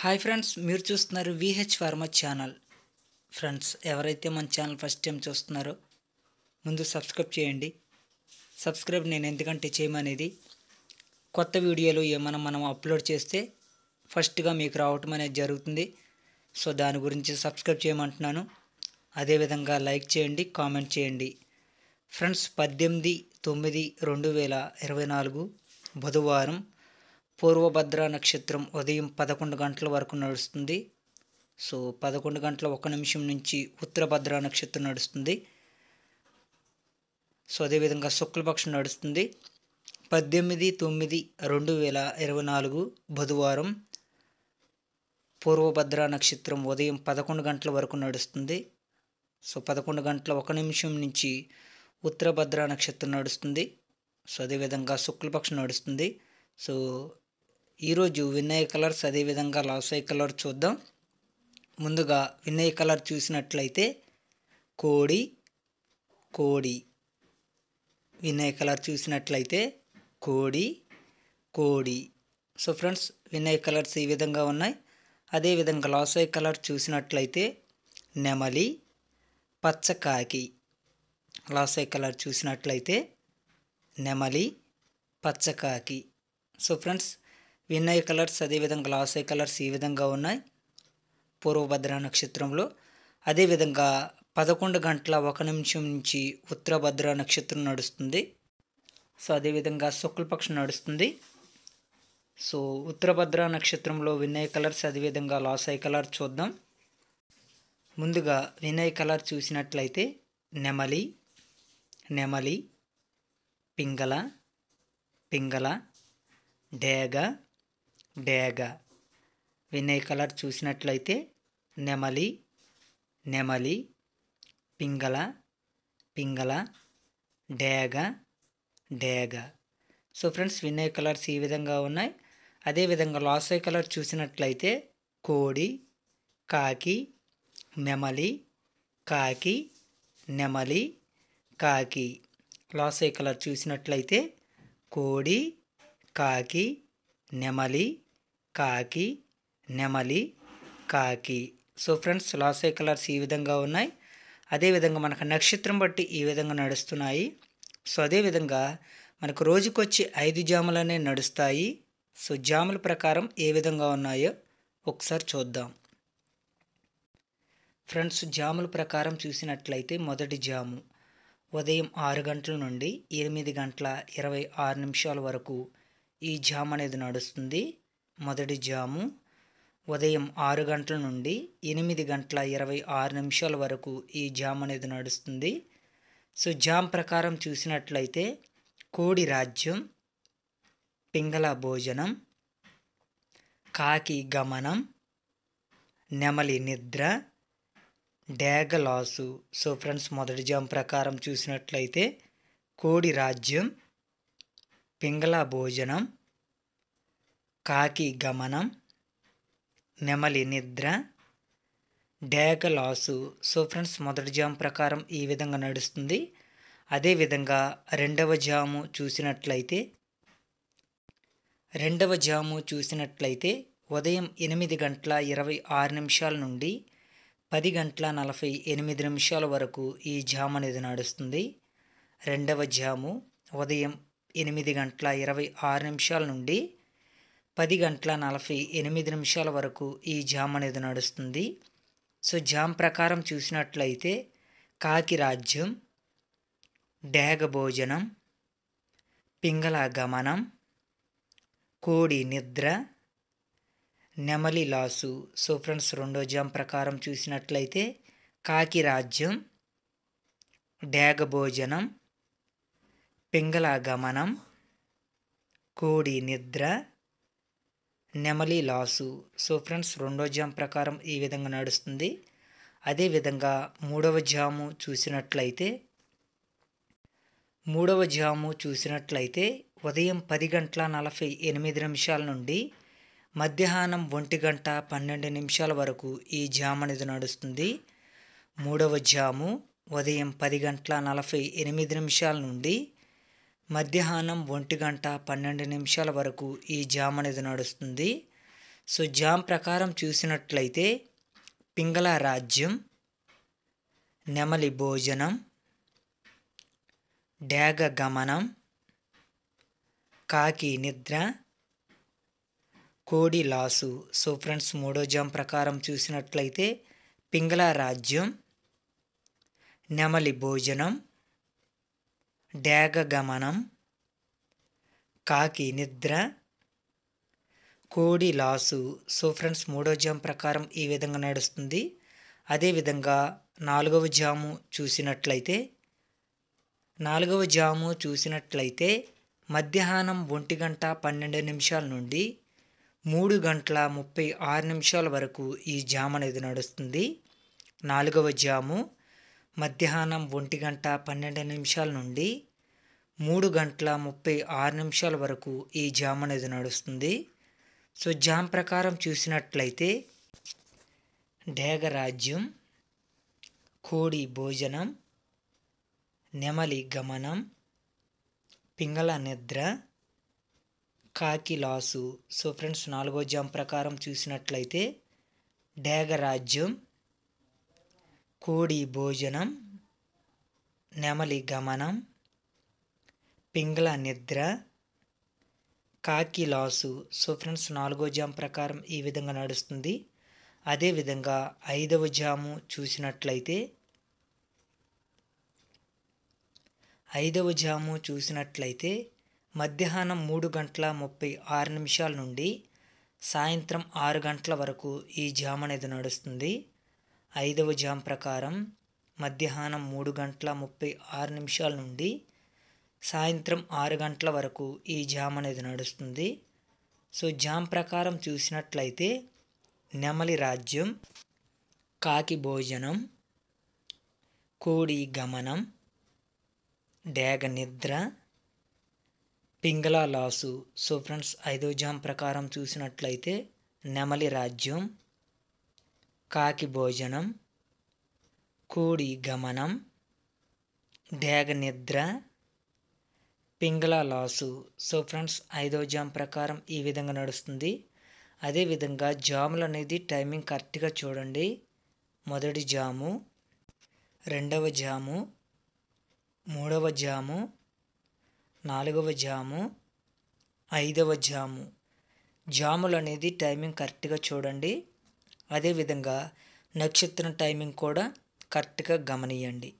hi friends మీరు చూస్తున్నారు VH Varma channel friends ఎవరైతే మన ఛానల్ ఫస్ట్ టైం చూస్తున్నారో ముందు సబ్స్క్రైబ్ చేయండి సబ్స్క్రైబ్ నేను ఎందుకంటే చేయమనేది కొత్త వీడియోలు ఏమైనా మనం అప్లోడ్ చేస్తే ఫస్ట్గా మీకు రావటం అనేది జరుగుతుంది సో దాని గురించి సబ్స్క్రైబ్ చేయమంటున్నాను అదేవిధంగా లైక్ చేయండి కామెంట్ చేయండి ఫ్రెండ్స్ పద్దెనిమిది తొమ్మిది రెండు వేల ఇరవై నాలుగు బుధవారం పూర్వభద్ర నక్షత్రం ఉదయం పదకొండు గంటల వరకు నడుస్తుంది సో పదకొండు గంటల ఒక నిమిషం నుంచి ఉత్తరభద్ర నక్షత్రం నడుస్తుంది సో అదేవిధంగా శుక్లపక్షం నడుస్తుంది పద్దెనిమిది తొమ్మిది రెండు వేల ఇరవై నాలుగు బుధవారం పూర్వభద్ర నక్షత్రం ఉదయం పదకొండు గంటల వరకు నడుస్తుంది సో పదకొండు గంటల ఒక నిమిషం నుంచి ఉత్తరభద్ర నక్షత్రం నడుస్తుంది సో అదేవిధంగా శుక్లపక్షం నడుస్తుంది సో ఈరోజు వినయ్ కలర్స్ అదేవిధంగా లాసై కలర్ చూద్దాం ముందుగా వినయ్ కలర్ చూసినట్లయితే కోడి కోడి వినయ్ కలర్ చూసినట్లయితే కోడి కోడి సో ఫ్రెండ్స్ వినయ్ కలర్స్ ఈ విధంగా ఉన్నాయి అదేవిధంగా లాసై కలర్ చూసినట్లయితే నెమలి పచ్చకాకి లాసై కలర్ చూసినట్లయితే నెమలి పచ్చకాకి సో ఫ్రెండ్స్ వినయ్ కలర్స్ అదేవిధంగా లాసై కలర్స్ ఈ విధంగా ఉన్నాయి పూర్వభద్ర నక్షత్రంలో అదేవిధంగా పదకొండు గంటల ఒక నిమిషం నుంచి ఉత్తరభద్ర నక్షత్రం నడుస్తుంది సో అదేవిధంగా శుక్లపక్షం నడుస్తుంది సో ఉత్తరభద్ర నక్షత్రంలో వినయ్ కలర్స్ అదేవిధంగా లాసై కలర్ చూద్దాం ముందుగా వినయ్ కలర్ చూసినట్లయితే నెమలి నెమలి పింగళ పింగళ డేగ డేగ వినయ్ కలర్ చూసినట్లయితే నెమలి నెమలి పింగళ పింగళ డేగ డేగ సో ఫ్రెండ్స్ వినయ్ కలర్స్ ఈ విధంగా ఉన్నాయి అదేవిధంగా లాసై కలర్ చూసినట్లయితే కోడి కాకి నెమలి కాకి నెమలి కాకి లాసై కలర్ చూసినట్లయితే కోడి కాకి నెమలి కాకి నెమలి కాకి సో ఫ్రెండ్స్ లాసే కలర్స్ ఈ విధంగా ఉన్నాయి అదేవిధంగా మనకు నక్షత్రం బట్టి ఈ విధంగా నడుస్తున్నాయి సో అదేవిధంగా మనకు రోజుకొచ్చి ఐదు జాములనే నడుస్తాయి సో జాముల ప్రకారం ఏ విధంగా ఉన్నాయో ఒకసారి చూద్దాం ఫ్రెండ్స్ జాముల ప్రకారం చూసినట్లయితే మొదటి జాము ఉదయం ఆరు గంటల నుండి ఎనిమిది గంటల ఇరవై ఆరు నిమిషాల వరకు ఈ జామ్ అనేది నడుస్తుంది మొదటి జాము ఉదయం ఆరు గంటల నుండి ఎనిమిది గంటల ఇరవై ఆరు నిమిషాల వరకు ఈ జామ్ అనేది నడుస్తుంది సో జామ్ ప్రకారం చూసినట్లయితే కోడి రాజ్యం పింగళ భోజనం కాకి గమనం నెమలి నిద్ర లాసు సో ఫ్రెండ్స్ మొదటి జామ్ ప్రకారం చూసినట్లయితే కోడి రాజ్యం పింగళ భోజనం కాకి గమనం నెమలి నిద్ర డేగలాసు సో ఫ్రెండ్స్ మొదటి జాము ప్రకారం ఈ విధంగా నడుస్తుంది అదేవిధంగా రెండవ జాము చూసినట్లయితే రెండవ జాము చూసినట్లయితే ఉదయం ఎనిమిది గంటల ఇరవై ఆరు నిమిషాల నుండి పది గంటల నలభై ఎనిమిది నిమిషాల వరకు ఈ జామ్ అనేది నడుస్తుంది రెండవ జాము ఉదయం ఎనిమిది గంటల ఇరవై ఆరు నిమిషాల నుండి పది గంటల నలభై ఎనిమిది నిమిషాల వరకు ఈ జామ్ అనేది నడుస్తుంది సో జామ్ ప్రకారం చూసినట్లయితే కాకి రాజ్యం డేగ భోజనం పింగళ గమనం కోడి నిద్ర నెమలి లాసు సో ఫ్రెండ్స్ రెండో జామ్ ప్రకారం చూసినట్లయితే కాకి రాజ్యం డేగ భోజనం పింగళ గమనం కోడి నిద్ర నెమలి లాసు సో ఫ్రెండ్స్ రెండో జామ్ ప్రకారం ఈ విధంగా నడుస్తుంది అదేవిధంగా మూడవ జాము చూసినట్లయితే మూడవ జాము చూసినట్లయితే ఉదయం పది గంటల నలభై ఎనిమిది నిమిషాల నుండి మధ్యాహ్నం ఒంటి గంట పన్నెండు నిమిషాల వరకు ఈ జామ్ అనేది నడుస్తుంది మూడవ జాము ఉదయం పది గంటల నలభై ఎనిమిది నిమిషాల నుండి మధ్యాహ్నం ఒంటి గంట పన్నెండు నిమిషాల వరకు ఈ జామ్ అనేది నడుస్తుంది సో జామ్ ప్రకారం చూసినట్లయితే పింగళ రాజ్యం నెమలి భోజనం డేగ గమనం కాకి నిద్ర కోడి లాసు సో ఫ్రెండ్స్ మూడో జామ్ ప్రకారం చూసినట్లయితే పింగళ రాజ్యం నెమలి భోజనం డేగ గమనం కాకి నిద్ర కోడి లాసు సో ఫ్రెండ్స్ మూడో జామ్ ప్రకారం ఈ విధంగా నడుస్తుంది అదేవిధంగా నాలుగవ జాము చూసినట్లయితే నాలుగవ జాము చూసినట్లయితే మధ్యాహ్నం ఒంటి గంట పన్నెండు నిమిషాల నుండి మూడు గంటల ముప్పై ఆరు నిమిషాల వరకు ఈ జామ్ అనేది నడుస్తుంది నాలుగవ జాము మధ్యాహ్నం ఒంటి గంట పన్నెండు నిమిషాల నుండి మూడు గంటల ముప్పై ఆరు నిమిషాల వరకు ఈ జామ్ అనేది నడుస్తుంది సో జామ్ ప్రకారం చూసినట్లయితే డేగ రాజ్యం కోడి భోజనం నెమలి గమనం పింగళ నిద్ర కాకి లాసు సో ఫ్రెండ్స్ నాలుగో జామ్ ప్రకారం చూసినట్లయితే డేగ రాజ్యం కోడి భోజనం నెమలి గమనం పింగళ నిద్ర కాకి లాసు సో ఫ్రెండ్స్ నాలుగో జామ్ ప్రకారం ఈ విధంగా నడుస్తుంది అదేవిధంగా ఐదవ జాము చూసినట్లయితే ఐదవ జాము చూసినట్లయితే మధ్యాహ్నం మూడు గంటల ముప్పై ఆరు నిమిషాల నుండి సాయంత్రం ఆరు గంటల వరకు ఈ జామ్ అనేది నడుస్తుంది ఐదవ జామ్ ప్రకారం మధ్యాహ్నం మూడు గంటల ముప్పై ఆరు నిమిషాల నుండి సాయంత్రం ఆరు గంటల వరకు ఈ జామ్ అనేది నడుస్తుంది సో జామ్ ప్రకారం చూసినట్లయితే నెమలి రాజ్యం కాకి భోజనం కోడి గమనం డేగ నిద్ర పింగళ లాసు సో ఫ్రెండ్స్ ఐదో జామ్ ప్రకారం చూసినట్లయితే నెమలి రాజ్యం కాకి భోజనం కూడి గమనం డేగ నిద్ర పింగళ లాసు సో ఫ్రెండ్స్ ఐదో జామ్ ప్రకారం ఈ విధంగా నడుస్తుంది అదేవిధంగా జాములు అనేది టైమింగ్ కరెక్ట్గా చూడండి మొదటి జాము రెండవ జాము మూడవ జాము నాలుగవ జాము ఐదవ జాము జాములు అనేది టైమింగ్ కరెక్ట్గా చూడండి అదేవిధంగా నక్షత్రం టైమింగ్ కూడా కరెక్ట్గా గమనియండి